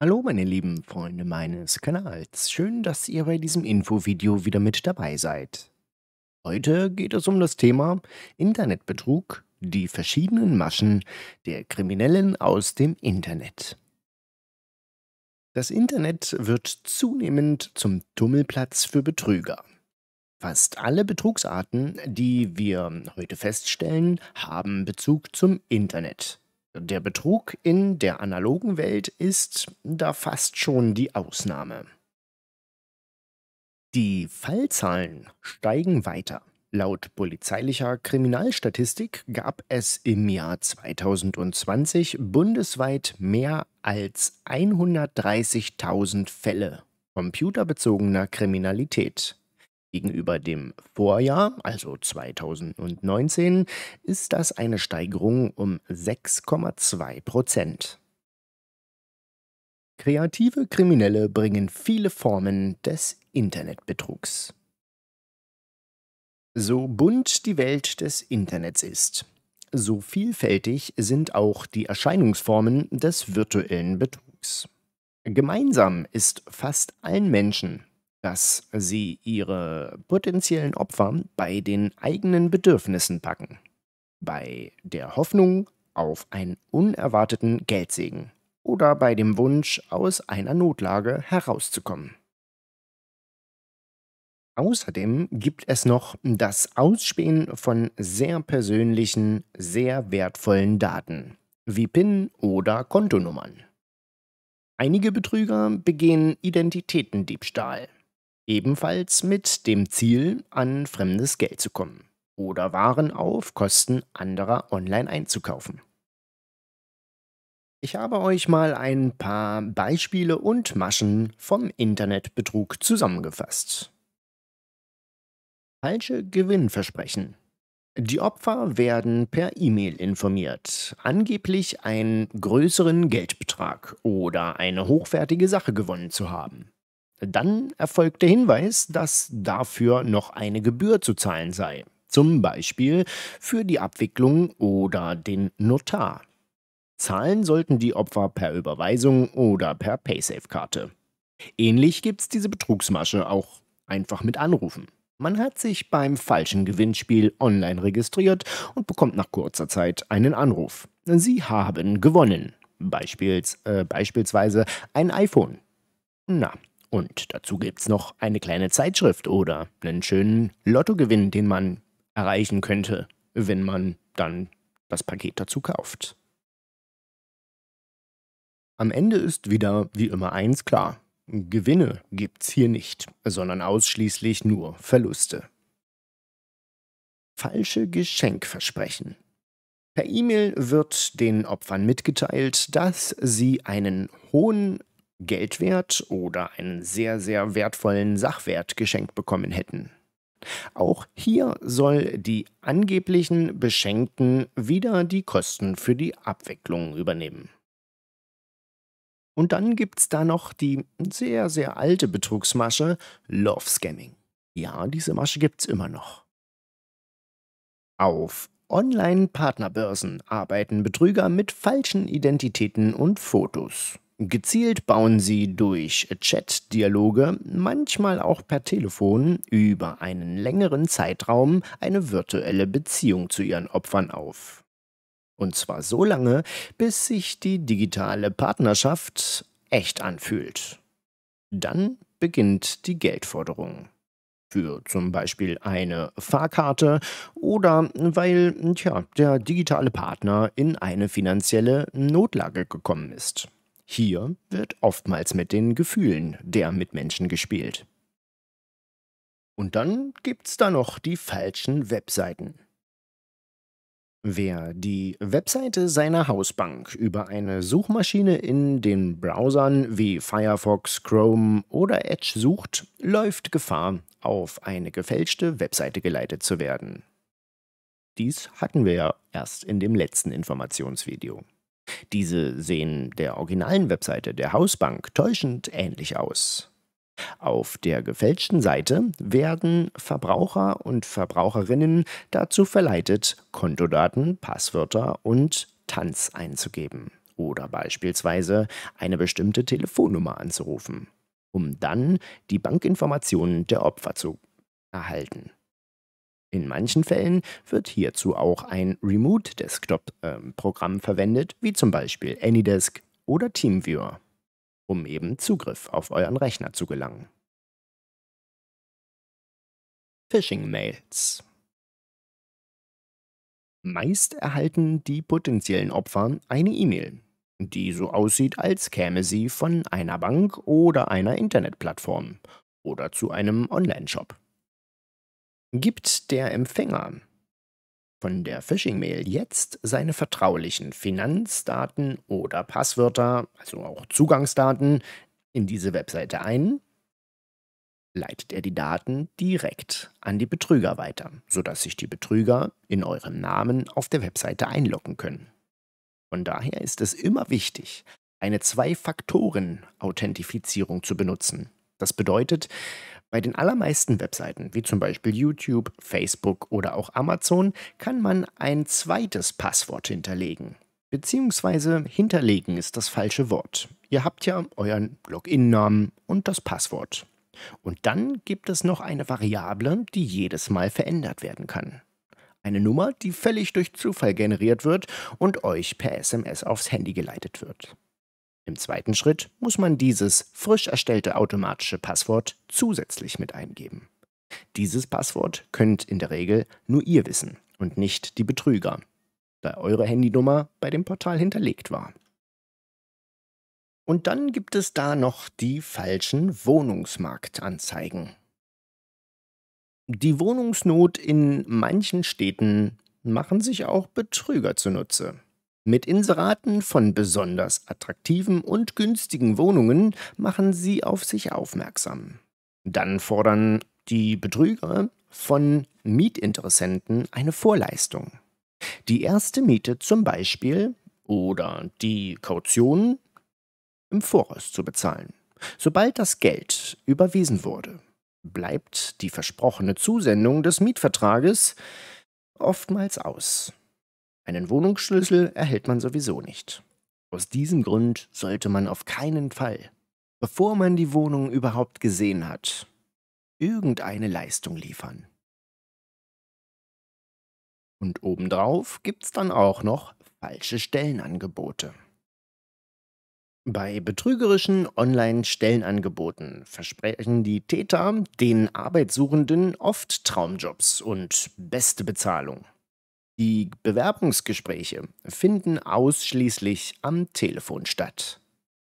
Hallo meine lieben Freunde meines Kanals, schön, dass ihr bei diesem Infovideo wieder mit dabei seid. Heute geht es um das Thema Internetbetrug, die verschiedenen Maschen der Kriminellen aus dem Internet. Das Internet wird zunehmend zum Tummelplatz für Betrüger. Fast alle Betrugsarten, die wir heute feststellen, haben Bezug zum Internet. Der Betrug in der analogen Welt ist da fast schon die Ausnahme. Die Fallzahlen steigen weiter. Laut polizeilicher Kriminalstatistik gab es im Jahr 2020 bundesweit mehr als 130.000 Fälle computerbezogener Kriminalität. Gegenüber dem Vorjahr, also 2019, ist das eine Steigerung um 6,2 Prozent. Kreative Kriminelle bringen viele Formen des Internetbetrugs. So bunt die Welt des Internets ist, so vielfältig sind auch die Erscheinungsformen des virtuellen Betrugs. Gemeinsam ist fast allen Menschen, dass sie ihre potenziellen Opfer bei den eigenen Bedürfnissen packen, bei der Hoffnung auf einen unerwarteten Geldsegen oder bei dem Wunsch, aus einer Notlage herauszukommen. Außerdem gibt es noch das Ausspähen von sehr persönlichen, sehr wertvollen Daten, wie PIN oder Kontonummern. Einige Betrüger begehen Identitätendiebstahl ebenfalls mit dem Ziel, an fremdes Geld zu kommen oder Waren auf Kosten anderer online einzukaufen. Ich habe euch mal ein paar Beispiele und Maschen vom Internetbetrug zusammengefasst. Falsche Gewinnversprechen. Die Opfer werden per E-Mail informiert, angeblich einen größeren Geldbetrag oder eine hochwertige Sache gewonnen zu haben. Dann erfolgt der Hinweis, dass dafür noch eine Gebühr zu zahlen sei, zum Beispiel für die Abwicklung oder den Notar. Zahlen sollten die Opfer per Überweisung oder per Paysafe-Karte. Ähnlich gibt es diese Betrugsmasche auch einfach mit Anrufen. Man hat sich beim falschen Gewinnspiel online registriert und bekommt nach kurzer Zeit einen Anruf. Sie haben gewonnen. Beispiels, äh, beispielsweise ein iPhone. Na, und dazu gibt es noch eine kleine Zeitschrift oder einen schönen Lottogewinn, den man erreichen könnte, wenn man dann das Paket dazu kauft. Am Ende ist wieder wie immer eins klar. Gewinne gibt's hier nicht, sondern ausschließlich nur Verluste. Falsche Geschenkversprechen. Per E-Mail wird den Opfern mitgeteilt, dass sie einen hohen Geldwert oder einen sehr, sehr wertvollen Sachwert geschenkt bekommen hätten. Auch hier soll die angeblichen Beschenkten wieder die Kosten für die Abwicklung übernehmen. Und dann gibt's da noch die sehr, sehr alte Betrugsmasche Love Scamming. Ja, diese Masche gibt's immer noch. Auf Online-Partnerbörsen arbeiten Betrüger mit falschen Identitäten und Fotos. Gezielt bauen sie durch Chat-Dialoge, manchmal auch per Telefon, über einen längeren Zeitraum eine virtuelle Beziehung zu ihren Opfern auf. Und zwar so lange, bis sich die digitale Partnerschaft echt anfühlt. Dann beginnt die Geldforderung. Für zum Beispiel eine Fahrkarte oder weil tja, der digitale Partner in eine finanzielle Notlage gekommen ist. Hier wird oftmals mit den Gefühlen der Mitmenschen gespielt. Und dann gibt's da noch die falschen Webseiten. Wer die Webseite seiner Hausbank über eine Suchmaschine in den Browsern wie Firefox, Chrome oder Edge sucht, läuft Gefahr, auf eine gefälschte Webseite geleitet zu werden. Dies hatten wir ja erst in dem letzten Informationsvideo. Diese sehen der originalen Webseite der Hausbank täuschend ähnlich aus. Auf der gefälschten Seite werden Verbraucher und Verbraucherinnen dazu verleitet, Kontodaten, Passwörter und Tanz einzugeben oder beispielsweise eine bestimmte Telefonnummer anzurufen, um dann die Bankinformationen der Opfer zu erhalten. In manchen Fällen wird hierzu auch ein Remote-Desktop-Programm verwendet, wie zum Beispiel AnyDesk oder TeamViewer, um eben Zugriff auf euren Rechner zu gelangen. Phishing-Mails Meist erhalten die potenziellen Opfer eine E-Mail, die so aussieht, als käme sie von einer Bank oder einer Internetplattform oder zu einem Online-Shop gibt der Empfänger von der Phishing-Mail jetzt seine vertraulichen Finanzdaten oder Passwörter, also auch Zugangsdaten, in diese Webseite ein, leitet er die Daten direkt an die Betrüger weiter, sodass sich die Betrüger in eurem Namen auf der Webseite einloggen können. Von daher ist es immer wichtig, eine Zwei-Faktoren-Authentifizierung zu benutzen. Das bedeutet, bei den allermeisten Webseiten, wie zum Beispiel YouTube, Facebook oder auch Amazon, kann man ein zweites Passwort hinterlegen. Beziehungsweise hinterlegen ist das falsche Wort. Ihr habt ja euren Login-Namen und das Passwort. Und dann gibt es noch eine Variable, die jedes Mal verändert werden kann. Eine Nummer, die völlig durch Zufall generiert wird und euch per SMS aufs Handy geleitet wird. Im zweiten Schritt muss man dieses frisch erstellte automatische Passwort zusätzlich mit eingeben. Dieses Passwort könnt in der Regel nur ihr wissen und nicht die Betrüger, da eure Handynummer bei dem Portal hinterlegt war. Und dann gibt es da noch die falschen Wohnungsmarktanzeigen. Die Wohnungsnot in manchen Städten machen sich auch Betrüger zunutze. Mit Inseraten von besonders attraktiven und günstigen Wohnungen machen sie auf sich aufmerksam. Dann fordern die Betrüger von Mietinteressenten eine Vorleistung. Die erste Miete zum Beispiel oder die Kaution im Voraus zu bezahlen. Sobald das Geld überwiesen wurde, bleibt die versprochene Zusendung des Mietvertrages oftmals aus. Einen Wohnungsschlüssel erhält man sowieso nicht. Aus diesem Grund sollte man auf keinen Fall, bevor man die Wohnung überhaupt gesehen hat, irgendeine Leistung liefern. Und obendrauf gibt's dann auch noch falsche Stellenangebote. Bei betrügerischen Online-Stellenangeboten versprechen die Täter den Arbeitssuchenden oft Traumjobs und beste Bezahlung. Die Bewerbungsgespräche finden ausschließlich am Telefon statt.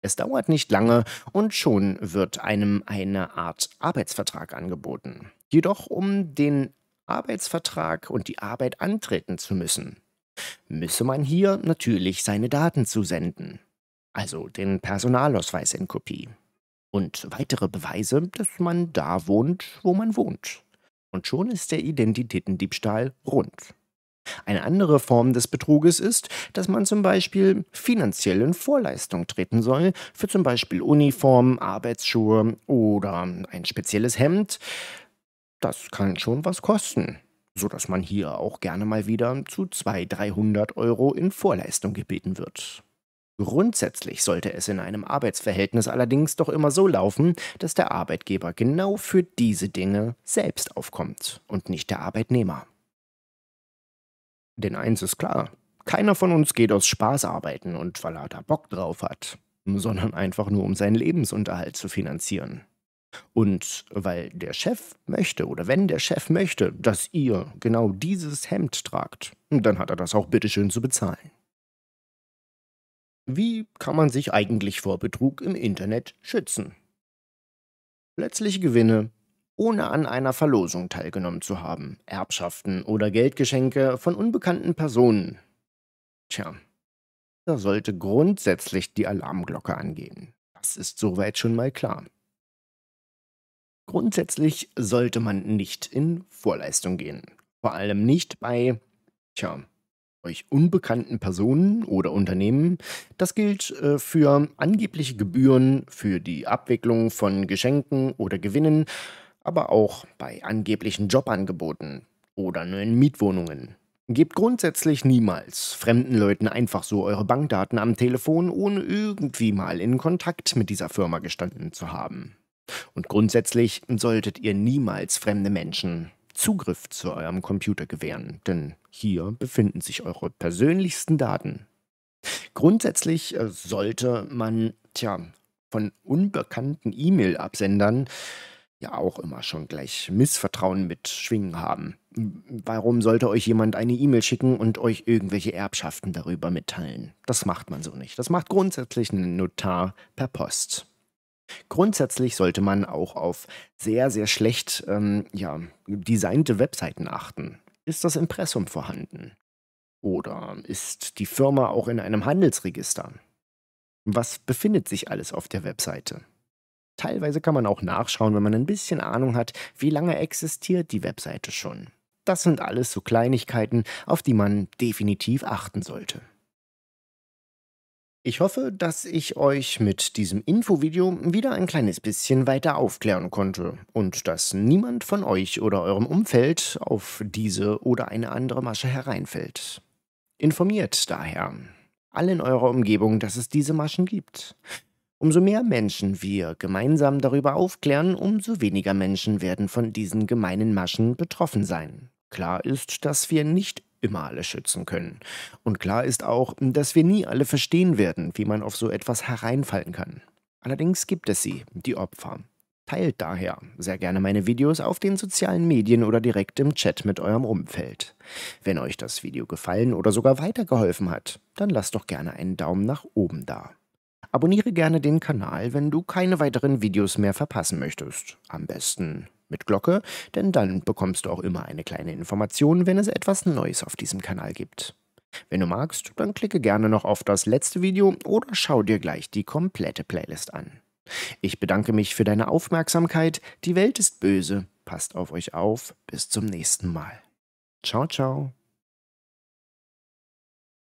Es dauert nicht lange und schon wird einem eine Art Arbeitsvertrag angeboten. Jedoch um den Arbeitsvertrag und die Arbeit antreten zu müssen, müsse man hier natürlich seine Daten zusenden, also den Personalausweis in Kopie und weitere Beweise, dass man da wohnt, wo man wohnt. Und schon ist der Identitätendiebstahl rund. Eine andere Form des Betruges ist, dass man zum Beispiel finanziell in Vorleistung treten soll, für zum Beispiel Uniformen, Arbeitsschuhe oder ein spezielles Hemd. Das kann schon was kosten, sodass man hier auch gerne mal wieder zu 200, 300 Euro in Vorleistung gebeten wird. Grundsätzlich sollte es in einem Arbeitsverhältnis allerdings doch immer so laufen, dass der Arbeitgeber genau für diese Dinge selbst aufkommt und nicht der Arbeitnehmer. Denn eins ist klar, keiner von uns geht aus Spaß arbeiten und weil er da Bock drauf hat, sondern einfach nur um seinen Lebensunterhalt zu finanzieren. Und weil der Chef möchte oder wenn der Chef möchte, dass ihr genau dieses Hemd tragt, dann hat er das auch bitteschön zu bezahlen. Wie kann man sich eigentlich vor Betrug im Internet schützen? Plötzliche Gewinne ohne an einer Verlosung teilgenommen zu haben, Erbschaften oder Geldgeschenke von unbekannten Personen. Tja, da sollte grundsätzlich die Alarmglocke angehen. Das ist soweit schon mal klar. Grundsätzlich sollte man nicht in Vorleistung gehen. Vor allem nicht bei, tja, euch unbekannten Personen oder Unternehmen. Das gilt äh, für angebliche Gebühren, für die Abwicklung von Geschenken oder Gewinnen aber auch bei angeblichen Jobangeboten oder neuen Mietwohnungen. Gebt grundsätzlich niemals fremden Leuten einfach so eure Bankdaten am Telefon, ohne irgendwie mal in Kontakt mit dieser Firma gestanden zu haben. Und grundsätzlich solltet ihr niemals fremde Menschen Zugriff zu eurem Computer gewähren, denn hier befinden sich eure persönlichsten Daten. Grundsätzlich äh, sollte man, tja, von unbekannten E-Mail-Absendern ja auch immer schon gleich Missvertrauen mit schwingen haben. Warum sollte euch jemand eine E-Mail schicken und euch irgendwelche Erbschaften darüber mitteilen? Das macht man so nicht. Das macht grundsätzlich ein Notar per Post. Grundsätzlich sollte man auch auf sehr, sehr schlecht ähm, ja, designte Webseiten achten. Ist das Impressum vorhanden? Oder ist die Firma auch in einem Handelsregister? Was befindet sich alles auf der Webseite? Teilweise kann man auch nachschauen, wenn man ein bisschen Ahnung hat, wie lange existiert die Webseite schon. Das sind alles so Kleinigkeiten, auf die man definitiv achten sollte. Ich hoffe, dass ich euch mit diesem Infovideo wieder ein kleines bisschen weiter aufklären konnte und dass niemand von euch oder eurem Umfeld auf diese oder eine andere Masche hereinfällt. Informiert daher alle in eurer Umgebung, dass es diese Maschen gibt. Umso mehr Menschen wir gemeinsam darüber aufklären, umso weniger Menschen werden von diesen gemeinen Maschen betroffen sein. Klar ist, dass wir nicht immer alle schützen können. Und klar ist auch, dass wir nie alle verstehen werden, wie man auf so etwas hereinfallen kann. Allerdings gibt es sie, die Opfer. Teilt daher sehr gerne meine Videos auf den sozialen Medien oder direkt im Chat mit eurem Umfeld. Wenn euch das Video gefallen oder sogar weitergeholfen hat, dann lasst doch gerne einen Daumen nach oben da. Abonniere gerne den Kanal, wenn du keine weiteren Videos mehr verpassen möchtest. Am besten mit Glocke, denn dann bekommst du auch immer eine kleine Information, wenn es etwas Neues auf diesem Kanal gibt. Wenn du magst, dann klicke gerne noch auf das letzte Video oder schau dir gleich die komplette Playlist an. Ich bedanke mich für deine Aufmerksamkeit. Die Welt ist böse. Passt auf euch auf. Bis zum nächsten Mal. Ciao, ciao.